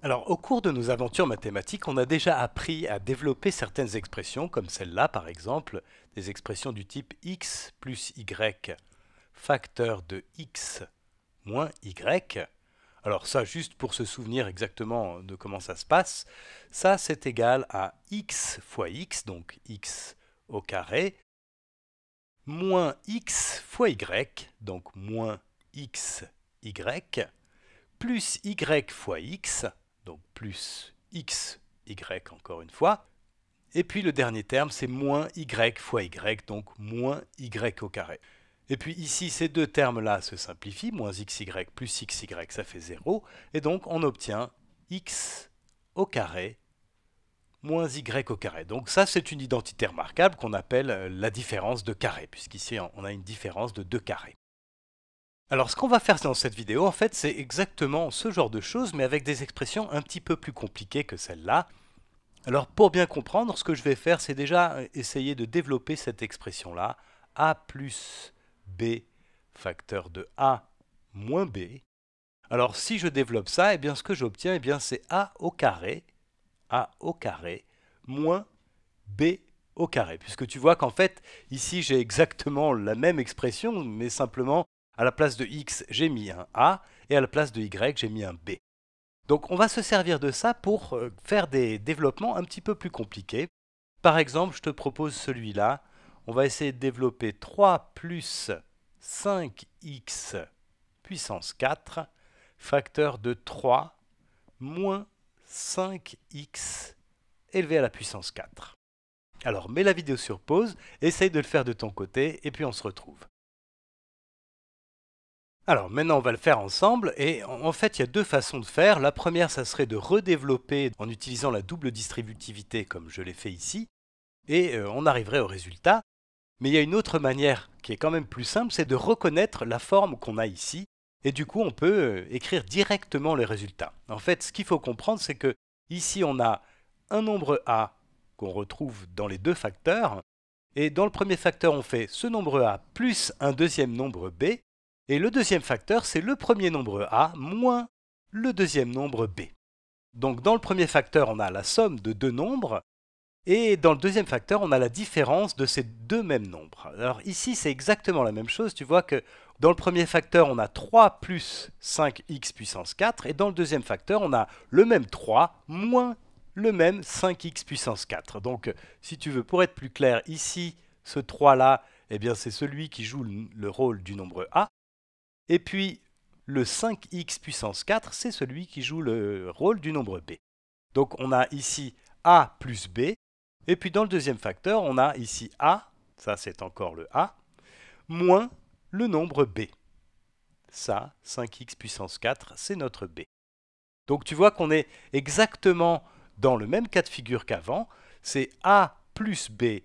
Alors, au cours de nos aventures mathématiques, on a déjà appris à développer certaines expressions, comme celle-là par exemple, des expressions du type x plus y, facteur de x moins y. Alors ça, juste pour se souvenir exactement de comment ça se passe, ça c'est égal à x fois x, donc x au carré, moins x fois y, donc moins xy, plus y fois x, donc plus x, y encore une fois. Et puis le dernier terme, c'est moins y fois y, donc moins y au carré. Et puis ici, ces deux termes-là se simplifient, moins xy plus xy, ça fait 0, et donc on obtient x au carré moins y au carré. Donc ça, c'est une identité remarquable qu'on appelle euh, la différence de carré, puisqu'ici, on a une différence de deux carrés. Alors ce qu'on va faire dans cette vidéo en fait c'est exactement ce genre de choses mais avec des expressions un petit peu plus compliquées que celle-là. Alors pour bien comprendre ce que je vais faire c'est déjà essayer de développer cette expression là a plus b facteur de a moins b. Alors si je développe ça et eh bien ce que j'obtiens et eh bien c'est a au carré a au carré moins b au carré puisque tu vois qu'en fait ici j'ai exactement la même expression mais simplement à la place de X, j'ai mis un A, et à la place de Y, j'ai mis un B. Donc on va se servir de ça pour euh, faire des développements un petit peu plus compliqués. Par exemple, je te propose celui-là. On va essayer de développer 3 plus 5x puissance 4, facteur de 3, moins 5x élevé à la puissance 4. Alors mets la vidéo sur pause, essaye de le faire de ton côté, et puis on se retrouve. Alors maintenant on va le faire ensemble et en fait il y a deux façons de faire. La première ça serait de redévelopper en utilisant la double distributivité comme je l'ai fait ici et euh, on arriverait au résultat. Mais il y a une autre manière qui est quand même plus simple, c'est de reconnaître la forme qu'on a ici et du coup on peut euh, écrire directement les résultats. En fait ce qu'il faut comprendre c'est que ici on a un nombre A qu'on retrouve dans les deux facteurs et dans le premier facteur on fait ce nombre A plus un deuxième nombre B et le deuxième facteur, c'est le premier nombre A moins le deuxième nombre B. Donc dans le premier facteur, on a la somme de deux nombres, et dans le deuxième facteur, on a la différence de ces deux mêmes nombres. Alors ici, c'est exactement la même chose, tu vois que dans le premier facteur, on a 3 plus 5x puissance 4, et dans le deuxième facteur, on a le même 3 moins le même 5x puissance 4. Donc si tu veux, pour être plus clair, ici, ce 3-là, eh c'est celui qui joue le rôle du nombre A, et puis, le 5x puissance 4, c'est celui qui joue le rôle du nombre b. Donc on a ici a plus b, et puis dans le deuxième facteur, on a ici a, ça c'est encore le a, moins le nombre b. Ça, 5x puissance 4, c'est notre b. Donc tu vois qu'on est exactement dans le même cas de figure qu'avant, c'est a plus b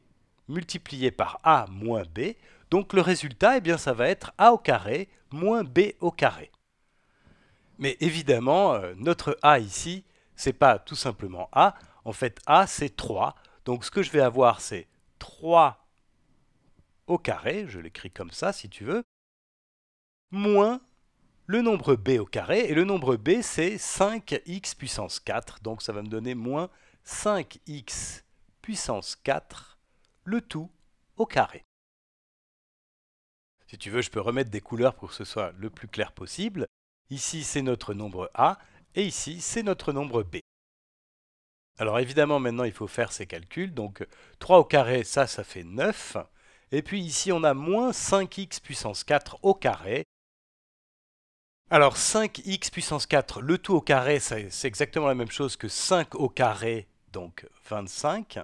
multiplié par a moins b, donc le résultat, eh bien, ça va être a au carré moins b au carré. Mais évidemment, euh, notre a ici, c'est pas tout simplement a. En fait, a, c'est 3. Donc ce que je vais avoir, c'est 3 au carré, je l'écris comme ça si tu veux, moins le nombre b au carré, et le nombre b c'est 5x puissance 4, donc ça va me donner moins 5x puissance 4, le tout au carré. Si tu veux, je peux remettre des couleurs pour que ce soit le plus clair possible. Ici, c'est notre nombre A, et ici, c'est notre nombre B. Alors évidemment, maintenant, il faut faire ces calculs. Donc 3 au carré, ça, ça fait 9. Et puis ici, on a moins 5x puissance 4 au carré. Alors 5x puissance 4, le tout au carré, c'est exactement la même chose que 5 au carré, donc 25,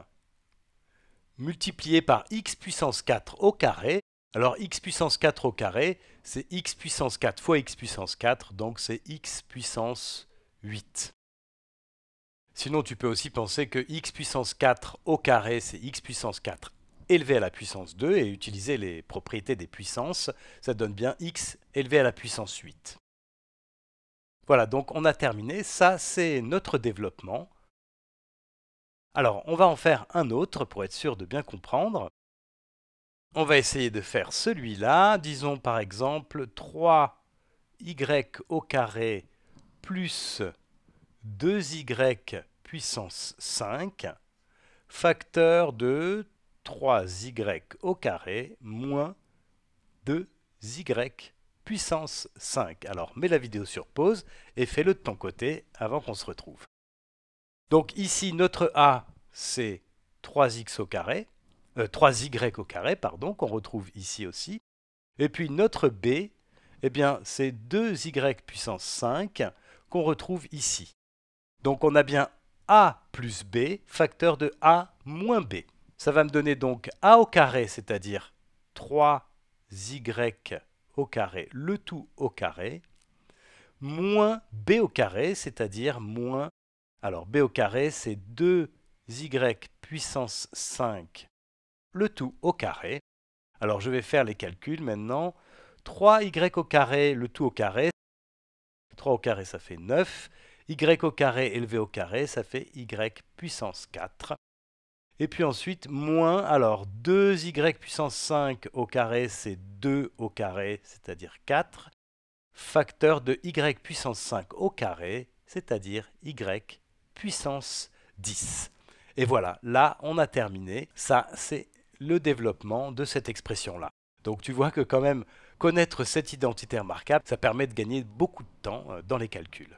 multiplié par x puissance 4 au carré, alors x puissance 4 au carré, c'est x puissance 4 fois x puissance 4, donc c'est x puissance 8. Sinon, tu peux aussi penser que x puissance 4 au carré, c'est x puissance 4 élevé à la puissance 2, et utiliser les propriétés des puissances, ça donne bien x élevé à la puissance 8. Voilà, donc on a terminé. Ça, c'est notre développement. Alors, on va en faire un autre pour être sûr de bien comprendre. On va essayer de faire celui-là. Disons par exemple 3y au carré plus 2y puissance 5 facteur de 3y au carré moins 2y puissance 5. Alors mets la vidéo sur pause et fais-le de ton côté avant qu'on se retrouve. Donc ici notre a c'est 3x au carré 3y euh, au carré, pardon, qu'on retrouve ici aussi. Et puis notre b, eh bien, c'est 2y puissance 5 qu'on retrouve ici. Donc on a bien a plus b, facteur de a moins b. Ça va me donner donc a au carré, c'est-à-dire 3y au carré, le tout au carré, moins b au carré, c'est-à-dire moins... Alors b au carré, c'est 2y puissance 5 le tout au carré. Alors je vais faire les calculs maintenant. 3y au carré, le tout au carré. 3 au carré, ça fait 9. y au carré élevé au carré, ça fait y puissance 4. Et puis ensuite, moins, alors 2y puissance 5 au carré, c'est 2 au carré, c'est-à-dire 4, facteur de y puissance 5 au carré, c'est-à-dire y puissance 10. Et voilà, là, on a terminé. Ça, c'est le développement de cette expression-là. Donc tu vois que quand même, connaître cette identité remarquable, ça permet de gagner beaucoup de temps euh, dans les calculs.